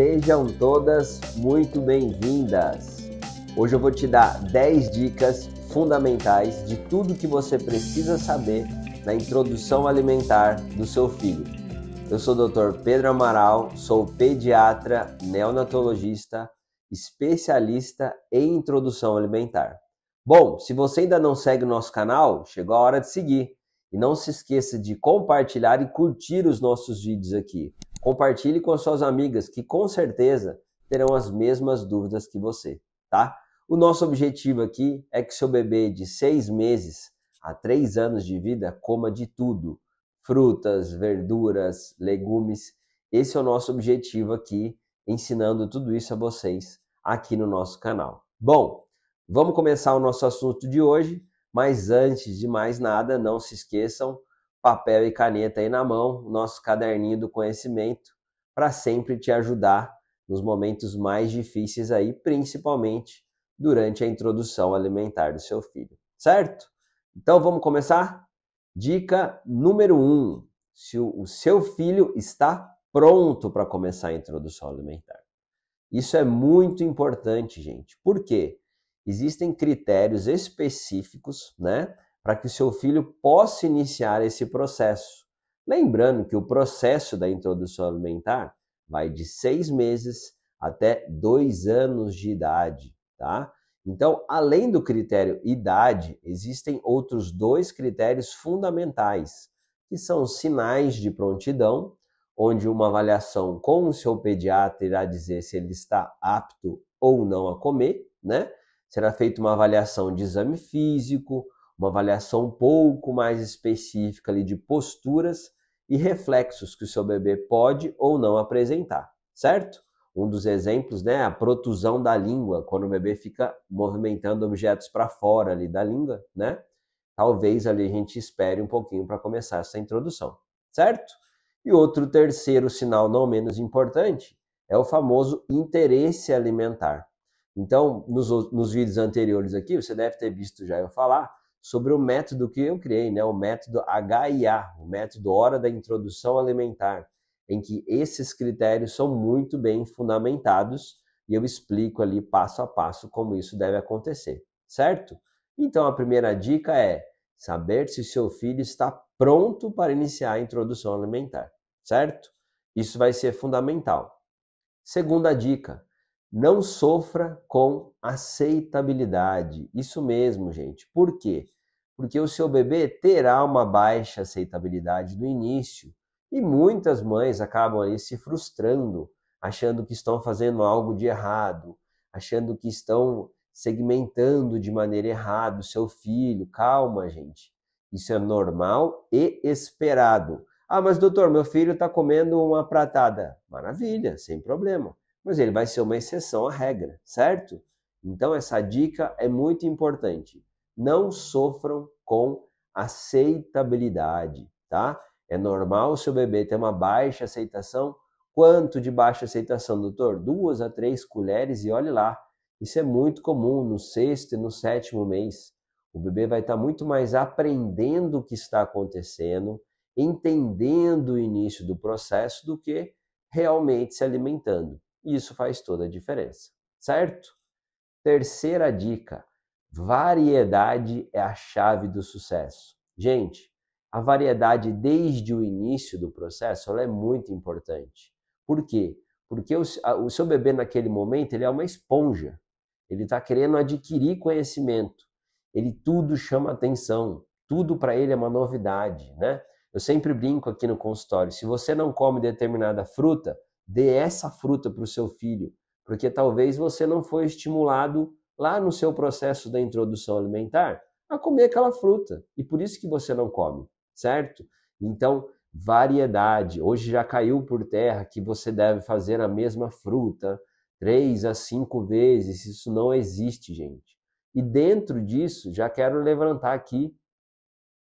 Sejam todas muito bem-vindas! Hoje eu vou te dar 10 dicas fundamentais de tudo que você precisa saber na introdução alimentar do seu filho. Eu sou o Dr. Pedro Amaral, sou pediatra, neonatologista, especialista em introdução alimentar. Bom, se você ainda não segue o nosso canal, chegou a hora de seguir. E não se esqueça de compartilhar e curtir os nossos vídeos aqui. Compartilhe com as suas amigas que com certeza terão as mesmas dúvidas que você, tá? O nosso objetivo aqui é que seu bebê de seis meses a três anos de vida coma de tudo: frutas, verduras, legumes. Esse é o nosso objetivo aqui, ensinando tudo isso a vocês aqui no nosso canal. Bom, vamos começar o nosso assunto de hoje, mas antes de mais nada, não se esqueçam papel e caneta aí na mão, nosso caderninho do conhecimento, para sempre te ajudar nos momentos mais difíceis aí, principalmente durante a introdução alimentar do seu filho, certo? Então vamos começar? Dica número 1: um, se o seu filho está pronto para começar a introdução alimentar. Isso é muito importante, gente. Por quê? Existem critérios específicos, né? para que seu filho possa iniciar esse processo. Lembrando que o processo da introdução alimentar vai de seis meses até dois anos de idade, tá? Então, além do critério idade, existem outros dois critérios fundamentais, que são sinais de prontidão, onde uma avaliação com o seu pediatra irá dizer se ele está apto ou não a comer, né? Será feita uma avaliação de exame físico, uma avaliação um pouco mais específica ali de posturas e reflexos que o seu bebê pode ou não apresentar, certo? Um dos exemplos, né, é a protusão da língua, quando o bebê fica movimentando objetos para fora ali da língua, né? Talvez ali a gente espere um pouquinho para começar essa introdução, certo? E outro terceiro sinal não menos importante é o famoso interesse alimentar. Então, nos, nos vídeos anteriores aqui, você deve ter visto já eu falar sobre o método que eu criei, né? o método HIA, o método Hora da Introdução Alimentar, em que esses critérios são muito bem fundamentados e eu explico ali passo a passo como isso deve acontecer, certo? Então a primeira dica é saber se seu filho está pronto para iniciar a introdução alimentar, certo? Isso vai ser fundamental. Segunda dica, não sofra com aceitabilidade. Isso mesmo, gente. Por quê? Porque o seu bebê terá uma baixa aceitabilidade no início. E muitas mães acabam ali se frustrando, achando que estão fazendo algo de errado, achando que estão segmentando de maneira errada o seu filho. Calma, gente. Isso é normal e esperado. Ah, mas doutor, meu filho está comendo uma pratada. Maravilha, sem problema mas ele vai ser uma exceção à regra, certo? Então essa dica é muito importante. Não sofram com aceitabilidade, tá? É normal o seu bebê ter uma baixa aceitação. Quanto de baixa aceitação, doutor? Duas a três colheres e olhe lá. Isso é muito comum no sexto e no sétimo mês. O bebê vai estar muito mais aprendendo o que está acontecendo, entendendo o início do processo, do que realmente se alimentando. Isso faz toda a diferença, certo? Terceira dica: variedade é a chave do sucesso. Gente, a variedade desde o início do processo é muito importante. Por quê? Porque o, o seu bebê naquele momento ele é uma esponja. Ele está querendo adquirir conhecimento. Ele tudo chama atenção. Tudo para ele é uma novidade, né? Eu sempre brinco aqui no consultório. Se você não come determinada fruta, dê essa fruta para o seu filho, porque talvez você não foi estimulado lá no seu processo da introdução alimentar a comer aquela fruta e por isso que você não come, certo? Então, variedade. Hoje já caiu por terra que você deve fazer a mesma fruta três a cinco vezes. Isso não existe, gente. E dentro disso, já quero levantar aqui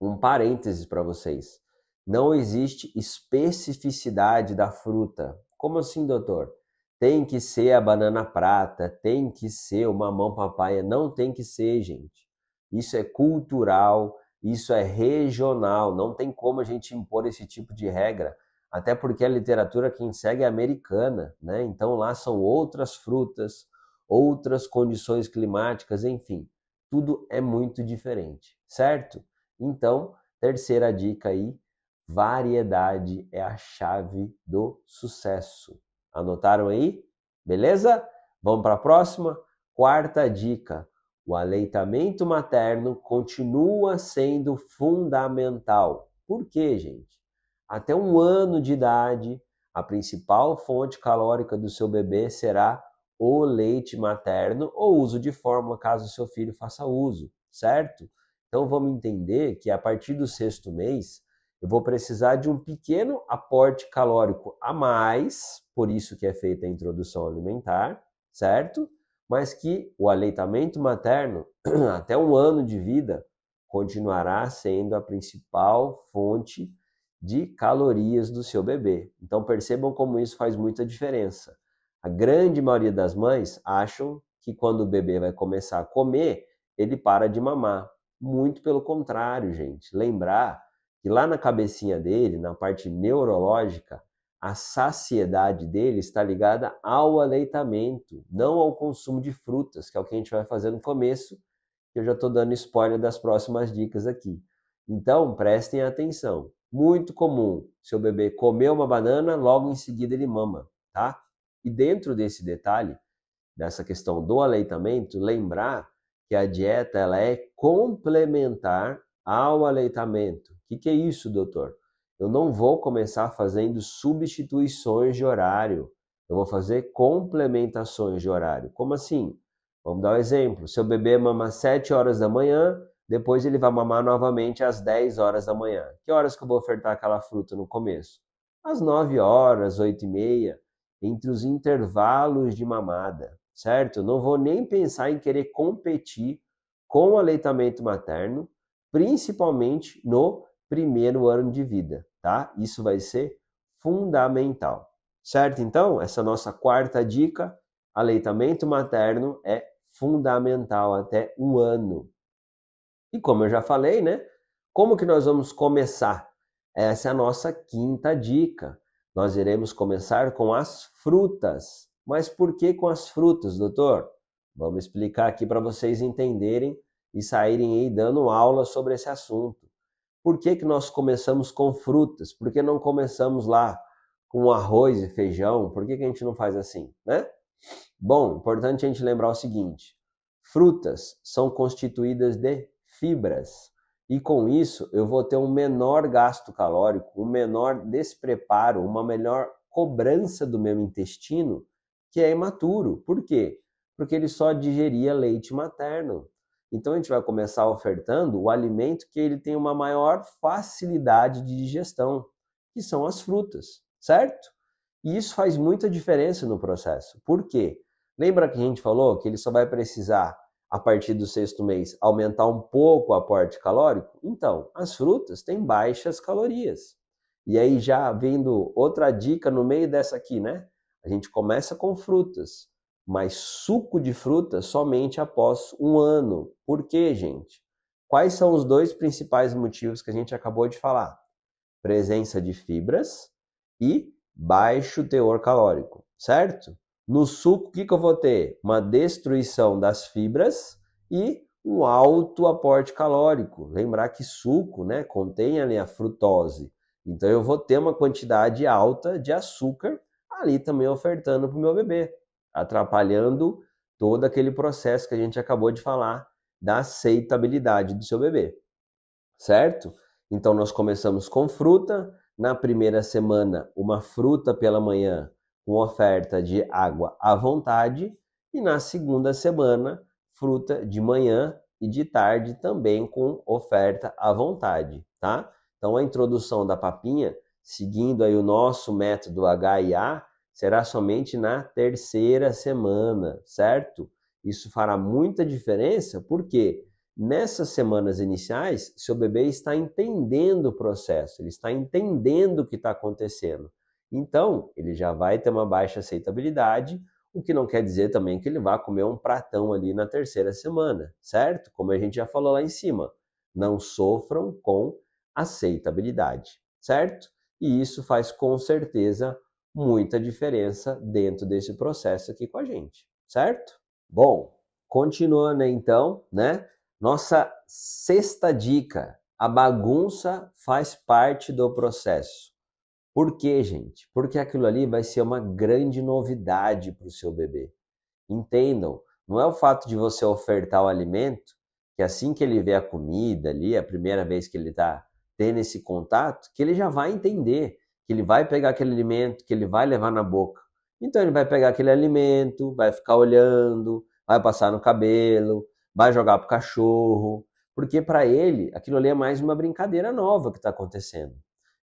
um parênteses para vocês. Não existe especificidade da fruta. Como assim, doutor? Tem que ser a banana prata, tem que ser o mamão papaya, não tem que ser, gente. Isso é cultural, isso é regional, não tem como a gente impor esse tipo de regra, até porque a literatura quem segue é americana, né? Então lá são outras frutas, outras condições climáticas, enfim, tudo é muito diferente, certo? Então, terceira dica aí, Variedade é a chave do sucesso. Anotaram aí? Beleza? Vamos para a próxima? Quarta dica: o aleitamento materno continua sendo fundamental. Por quê, gente? Até um ano de idade, a principal fonte calórica do seu bebê será o leite materno ou uso de fórmula, caso seu filho faça uso, certo? Então vamos entender que a partir do sexto mês, eu vou precisar de um pequeno aporte calórico a mais, por isso que é feita a introdução alimentar, certo? Mas que o aleitamento materno, até um ano de vida, continuará sendo a principal fonte de calorias do seu bebê. Então percebam como isso faz muita diferença. A grande maioria das mães acham que quando o bebê vai começar a comer, ele para de mamar. Muito pelo contrário, gente. Lembrar que lá na cabecinha dele, na parte neurológica, a saciedade dele está ligada ao aleitamento, não ao consumo de frutas, que é o que a gente vai fazer no começo, que eu já estou dando spoiler das próximas dicas aqui. Então, prestem atenção. Muito comum seu bebê comer uma banana, logo em seguida ele mama, tá? E dentro desse detalhe, dessa questão do aleitamento, lembrar que a dieta ela é complementar ao aleitamento que, que é isso, doutor? Eu não vou começar fazendo substituições de horário. Eu vou fazer complementações de horário. Como assim? Vamos dar um exemplo. Seu bebê mama às 7 horas da manhã, depois ele vai mamar novamente às 10 horas da manhã. Que horas que eu vou ofertar aquela fruta no começo? Às 9 horas, 8 e meia, entre os intervalos de mamada, certo? Não vou nem pensar em querer competir com o aleitamento materno, principalmente no primeiro ano de vida, tá? Isso vai ser fundamental. Certo? Então, essa é nossa quarta dica, aleitamento materno é fundamental até um ano. E como eu já falei, né? Como que nós vamos começar? Essa é a nossa quinta dica. Nós iremos começar com as frutas. Mas por que com as frutas, doutor? Vamos explicar aqui para vocês entenderem e saírem aí dando aula sobre esse assunto. Por que, que nós começamos com frutas? Por que não começamos lá com arroz e feijão? Por que, que a gente não faz assim, né? Bom, importante a gente lembrar o seguinte: frutas são constituídas de fibras. E com isso, eu vou ter um menor gasto calórico, um menor despreparo, uma melhor cobrança do meu intestino, que é imaturo. Por quê? Porque ele só digeria leite materno. Então a gente vai começar ofertando o alimento que ele tem uma maior facilidade de digestão, que são as frutas, certo? E isso faz muita diferença no processo. Por quê? Lembra que a gente falou que ele só vai precisar, a partir do sexto mês, aumentar um pouco o aporte calórico? Então, as frutas têm baixas calorias. E aí já vendo outra dica no meio dessa aqui, né? A gente começa com frutas mas suco de fruta somente após um ano. Por quê, gente? Quais são os dois principais motivos que a gente acabou de falar? Presença de fibras e baixo teor calórico, certo? No suco, o que, que eu vou ter? Uma destruição das fibras e um alto aporte calórico. Lembrar que suco né, contém ali a frutose. Então eu vou ter uma quantidade alta de açúcar ali também ofertando para o meu bebê atrapalhando todo aquele processo que a gente acabou de falar da aceitabilidade do seu bebê, certo? Então nós começamos com fruta, na primeira semana uma fruta pela manhã com oferta de água à vontade e na segunda semana fruta de manhã e de tarde também com oferta à vontade, tá? Então a introdução da papinha, seguindo aí o nosso método HIA, será somente na terceira semana, certo? Isso fará muita diferença porque nessas semanas iniciais, seu bebê está entendendo o processo, ele está entendendo o que está acontecendo. Então, ele já vai ter uma baixa aceitabilidade, o que não quer dizer também que ele vá comer um pratão ali na terceira semana, certo? Como a gente já falou lá em cima, não sofram com aceitabilidade, certo? E isso faz com certeza muita diferença dentro desse processo aqui com a gente, certo? Bom, continuando então, né? Nossa sexta dica: a bagunça faz parte do processo. Por quê, gente? Porque aquilo ali vai ser uma grande novidade para o seu bebê. Entendam, não é o fato de você ofertar o alimento, que assim que ele vê a comida ali, a primeira vez que ele está tendo esse contato, que ele já vai entender que ele vai pegar aquele alimento, que ele vai levar na boca. Então ele vai pegar aquele alimento, vai ficar olhando, vai passar no cabelo, vai jogar pro cachorro, porque para ele aquilo ali é mais uma brincadeira nova que está acontecendo.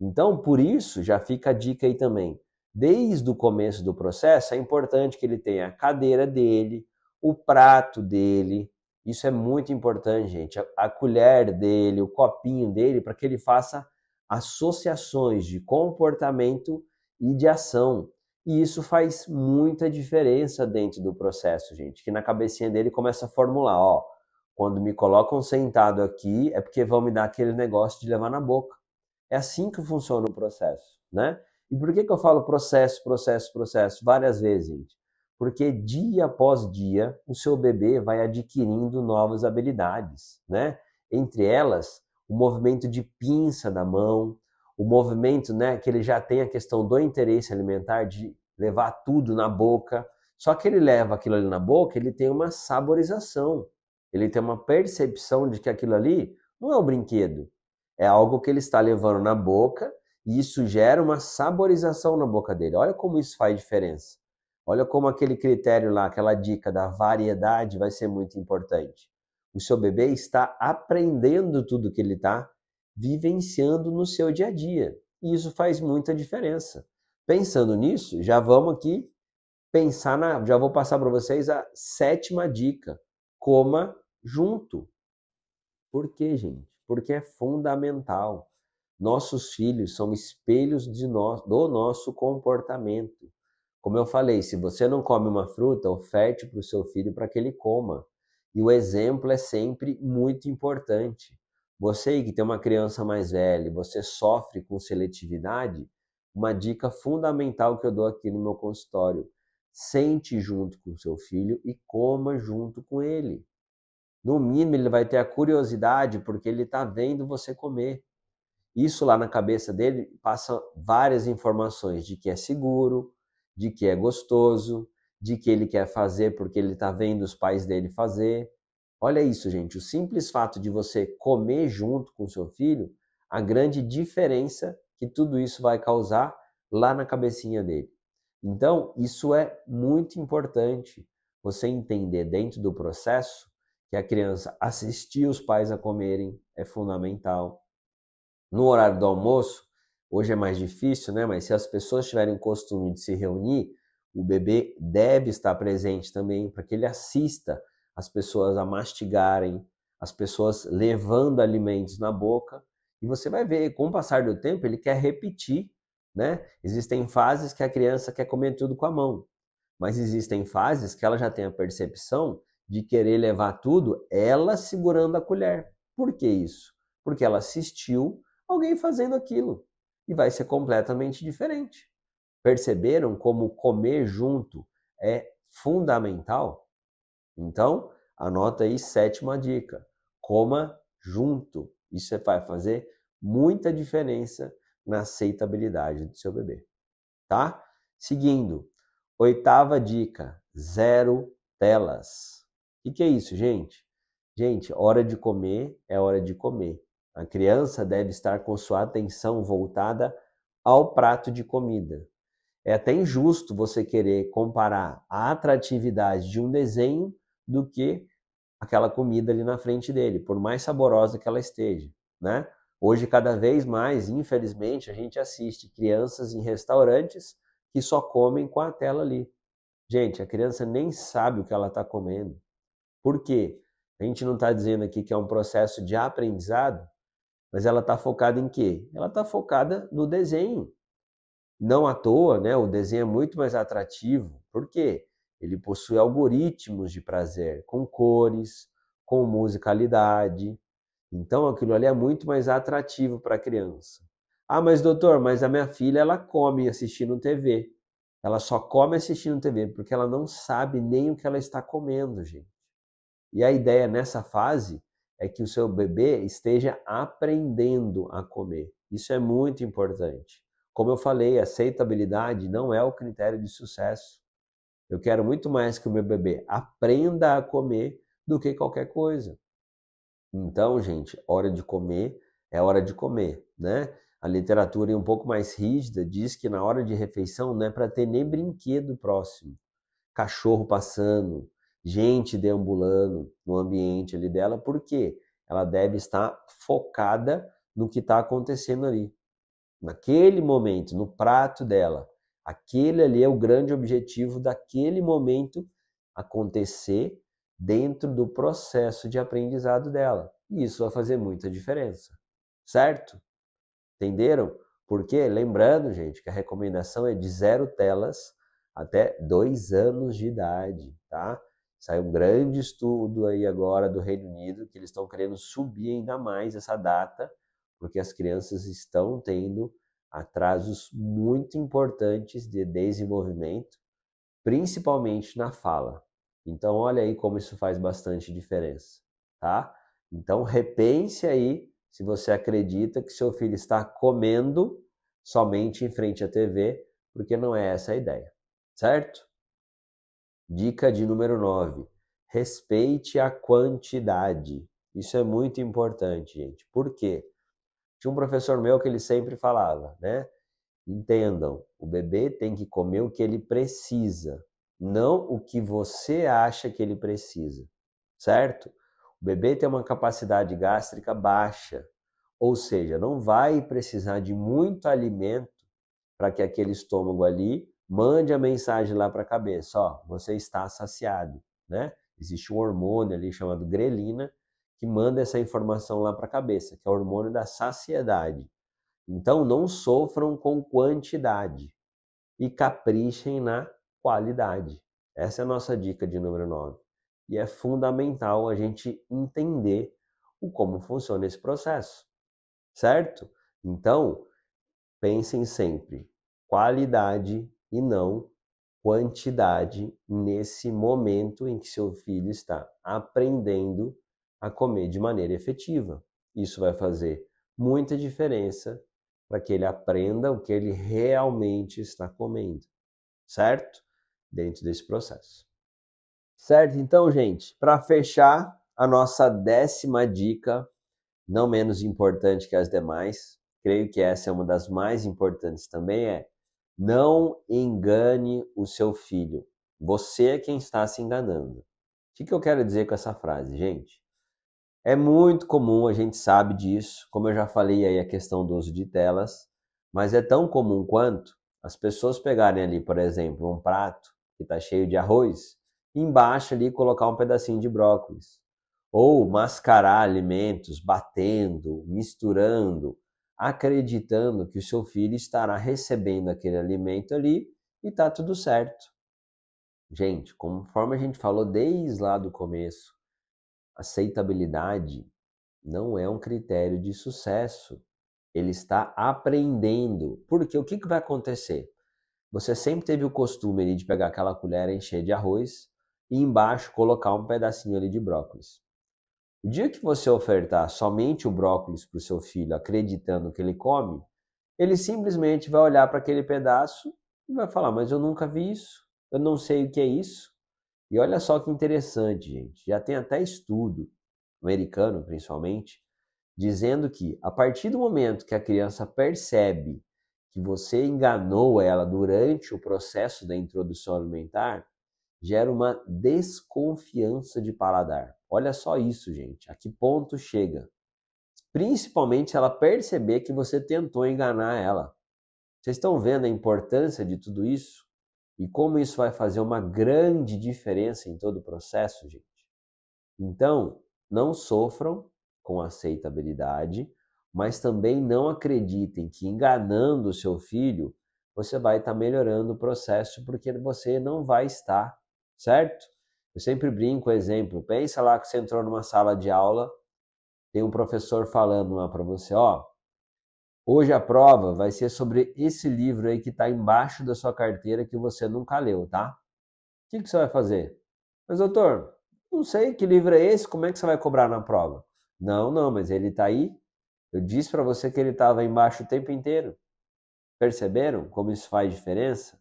Então, por isso, já fica a dica aí também. Desde o começo do processo, é importante que ele tenha a cadeira dele, o prato dele, isso é muito importante, gente, a, a colher dele, o copinho dele, para que ele faça associações de comportamento e de ação. E isso faz muita diferença dentro do processo, gente, que na cabecinha dele começa a formular, ó, quando me colocam sentado aqui é porque vão me dar aquele negócio de levar na boca. É assim que funciona o processo, né? E por que, que eu falo processo, processo, processo várias vezes, gente? Porque dia após dia o seu bebê vai adquirindo novas habilidades, né? Entre elas, o movimento de pinça da mão, o movimento, né, que ele já tem a questão do interesse alimentar de levar tudo na boca. Só que ele leva aquilo ali na boca, ele tem uma saborização. Ele tem uma percepção de que aquilo ali não é um brinquedo. É algo que ele está levando na boca e isso gera uma saborização na boca dele. Olha como isso faz diferença. Olha como aquele critério lá, aquela dica da variedade vai ser muito importante. O seu bebê está aprendendo tudo que ele está vivenciando no seu dia a dia. E isso faz muita diferença. Pensando nisso, já vamos aqui pensar na. Já vou passar para vocês a sétima dica: coma junto. Por quê, gente? Porque é fundamental. Nossos filhos são espelhos de nós, do nosso comportamento. Como eu falei, se você não come uma fruta, oferte para o seu filho para que ele coma. E o exemplo é sempre muito importante. Você que tem uma criança mais velha, você sofre com seletividade, uma dica fundamental que eu dou aqui no meu consultório: sente junto com seu filho e coma junto com ele. No mínimo, ele vai ter a curiosidade porque ele está vendo você comer. Isso lá na cabeça dele passa várias informações de que é seguro, de que é gostoso, de que ele quer fazer porque ele está vendo os pais dele fazer. Olha isso, gente. O simples fato de você comer junto com seu filho, a grande diferença que tudo isso vai causar lá na cabecinha dele. Então, isso é muito importante você entender dentro do processo que a criança assistir os pais a comerem é fundamental. No horário do almoço, hoje é mais difícil, né? Mas se as pessoas tiverem o costume de se reunir, o bebê deve estar presente também para que ele assista as pessoas a mastigarem, as pessoas levando alimentos na boca. E você vai ver, com o passar do tempo, ele quer repetir, né? Existem fases que a criança quer comer tudo com a mão, mas existem fases que ela já tem a percepção de querer levar tudo, ela segurando a colher. Por que isso? Porque ela assistiu alguém fazendo aquilo e vai ser completamente diferente. Perceberam como comer junto é fundamental? Então, anota aí sétima dica: coma junto. Isso vai fazer muita diferença na aceitabilidade do seu bebê, tá? Seguindo, oitava dica: zero telas. O que, que é isso, gente? Gente, hora de comer é hora de comer. A criança deve estar com sua atenção voltada ao prato de comida. É até injusto você querer comparar a atratividade de um desenho do que aquela comida ali na frente dele, por mais saborosa que ela esteja, né? Hoje, cada vez mais, infelizmente, a gente assiste crianças em restaurantes que só comem com a tela ali. Gente, a criança nem sabe o que ela está comendo. Por quê? A gente não está dizendo aqui que é um processo de aprendizado, mas ela está focada em quê? Ela está focada no desenho. Não à toa, né, o desenho é muito mais atrativo, porque ele possui algoritmos de prazer com cores, com musicalidade. Então aquilo ali é muito mais atrativo para a criança. Ah, mas doutor, mas a minha filha ela come assistindo TV. Ela só come assistindo TV porque ela não sabe nem o que ela está comendo, gente. E a ideia nessa fase é que o seu bebê esteja aprendendo a comer. Isso é muito importante. Como eu falei, aceitabilidade não é o critério de sucesso. Eu quero muito mais que o meu bebê aprenda a comer do que qualquer coisa. Então, gente, hora de comer é hora de comer, né? A literatura é um pouco mais rígida, diz que na hora de refeição não é para ter nem brinquedo próximo. Cachorro passando, gente deambulando no ambiente ali dela, porque ela deve estar focada no que está acontecendo ali naquele momento, no prato dela. Aquele ali é o grande objetivo daquele momento acontecer dentro do processo de aprendizado dela. E isso vai fazer muita diferença, certo? Entenderam? Porque, lembrando, gente, que a recomendação é de zero telas até dois anos de idade, tá? Saiu um grande estudo aí agora do Reino Unido que eles estão querendo subir ainda mais essa data porque as crianças estão tendo atrasos muito importantes de desenvolvimento, principalmente na fala. Então, olha aí como isso faz bastante diferença, tá? Então, repense aí se você acredita que seu filho está comendo somente em frente à TV, porque não é essa a ideia, certo? Dica de número 9. Respeite a quantidade. Isso é muito importante, gente. Por quê? Tinha um professor meu que ele sempre falava, né? Entendam, o bebê tem que comer o que ele precisa, não o que você acha que ele precisa, certo? O bebê tem uma capacidade gástrica baixa, ou seja, não vai precisar de muito alimento para que aquele estômago ali mande a mensagem lá para a cabeça, ó, você está saciado, né? Existe um hormônio ali chamado grelina que manda essa informação lá para a cabeça, que é o hormônio da saciedade. Então, não sofram com quantidade e caprichem na qualidade. Essa é a nossa dica de número 9. E é fundamental a gente entender o como funciona esse processo, certo? Então, pensem sempre qualidade e não quantidade nesse momento em que seu filho está aprendendo a comer de maneira efetiva. Isso vai fazer muita diferença para que ele aprenda o que ele realmente está comendo, certo? Dentro desse processo. Certo? Então, gente, para fechar a nossa décima dica, não menos importante que as demais, creio que essa é uma das mais importantes também, é não engane o seu filho. Você é quem está se enganando. O que eu quero dizer com essa frase, gente? É muito comum, a gente sabe disso, como eu já falei aí a questão do uso de telas, mas é tão comum quanto as pessoas pegarem ali, por exemplo, um prato que está cheio de arroz, e embaixo ali colocar um pedacinho de brócolis, ou mascarar alimentos, batendo, misturando, acreditando que o seu filho estará recebendo aquele alimento ali e tá tudo certo. Gente, conforme a gente falou desde lá do começo, aceitabilidade não é um critério de sucesso. Ele está aprendendo. Porque o que, que vai acontecer? Você sempre teve o costume ali de pegar aquela colher, encher de arroz e embaixo colocar um pedacinho ali de brócolis. O dia que você ofertar somente o brócolis para o seu filho, acreditando que ele come, ele simplesmente vai olhar para aquele pedaço e vai falar: Mas eu nunca vi isso, eu não sei o que é isso, e olha só que interessante, gente. Já tem até estudo, americano principalmente, dizendo que a partir do momento que a criança percebe que você enganou ela durante o processo da introdução alimentar, gera uma desconfiança de paladar. Olha só isso, gente. A que ponto chega? Principalmente se ela perceber que você tentou enganar ela. Vocês estão vendo a importância de tudo isso? E como isso vai fazer uma grande diferença em todo o processo, gente. Então, não sofram com aceitabilidade, mas também não acreditem que enganando o seu filho você vai estar tá melhorando o processo porque você não vai estar, certo? Eu sempre brinco, exemplo, pensa lá que você entrou numa sala de aula, tem um professor falando lá para você, ó, Hoje a prova vai ser sobre esse livro aí que está embaixo da sua carteira que você nunca leu, tá? O que, que você vai fazer? Mas, doutor, não sei que livro é esse, como é que você vai cobrar na prova? Não, não, mas ele está aí. Eu disse para você que ele estava embaixo o tempo inteiro. Perceberam como isso faz diferença?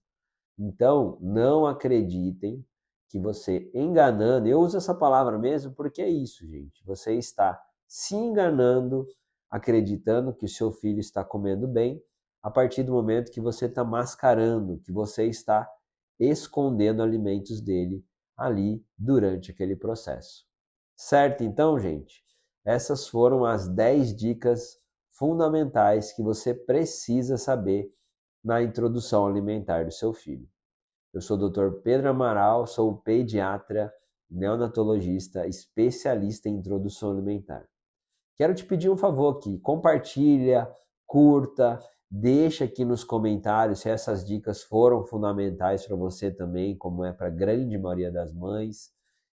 Então, não acreditem que você enganando, eu uso essa palavra mesmo porque é isso, gente. Você está se enganando acreditando que o seu filho está comendo bem, a partir do momento que você está mascarando, que você está escondendo alimentos dele ali durante aquele processo. Certo, então, gente? Essas foram as 10 dicas fundamentais que você precisa saber na introdução alimentar do seu filho. Eu sou o Dr. Pedro Amaral, sou pediatra, neonatologista, especialista em introdução alimentar. Quero te pedir um favor aqui, compartilha, curta, deixa aqui nos comentários se essas dicas foram fundamentais para você também, como é para a grande maioria das mães,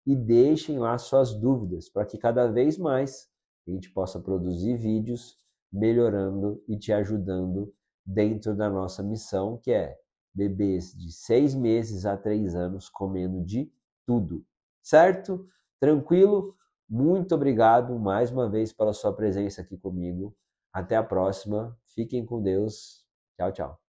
e deixem lá suas dúvidas, para que cada vez mais a gente possa produzir vídeos melhorando e te ajudando dentro da nossa missão, que é bebês de seis meses a três anos comendo de tudo, certo? Tranquilo? Muito obrigado mais uma vez pela sua presença aqui comigo. Até a próxima. Fiquem com Deus. Tchau, tchau.